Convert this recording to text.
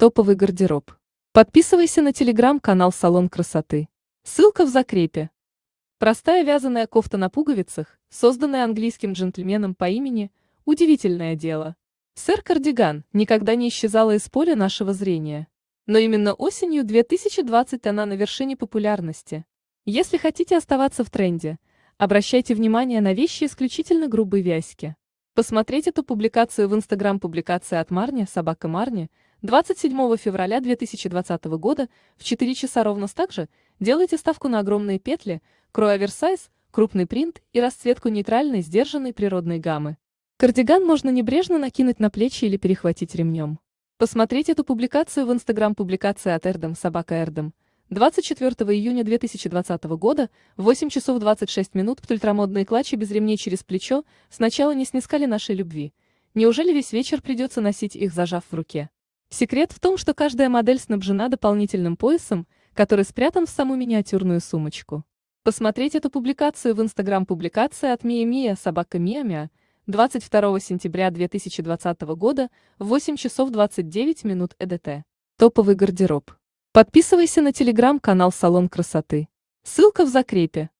Топовый гардероб. Подписывайся на телеграм-канал «Салон красоты». Ссылка в закрепе. Простая вязаная кофта на пуговицах, созданная английским джентльменом по имени, удивительное дело. Сэр Кардиган никогда не исчезала из поля нашего зрения. Но именно осенью 2020 она на вершине популярности. Если хотите оставаться в тренде, обращайте внимание на вещи исключительно грубой вязки. Посмотреть эту публикацию в Инстаграм публикации от Марни, собака Марни, 27 февраля 2020 года в 4 часа ровно так же делайте ставку на огромные петли, крой оверсайз, крупный принт и расцветку нейтральной, сдержанной природной гаммы. Кардиган можно небрежно накинуть на плечи или перехватить ремнем. Посмотреть эту публикацию в Инстаграм публикации от Эрдом собака Эрдом 24 июня 2020 года в 8 часов 26 минут ультрамодные клатчи без ремней через плечо сначала не снискали нашей любви. Неужели весь вечер придется носить их, зажав в руке? Секрет в том, что каждая модель снабжена дополнительным поясом, который спрятан в саму миниатюрную сумочку. Посмотреть эту публикацию в Instagram публикация от Мия Мия собака Мия Мия 22 сентября 2020 года в 8 часов 29 минут ЭДТ. Топовый гардероб. Подписывайся на телеграм-канал «Салон красоты». Ссылка в закрепе.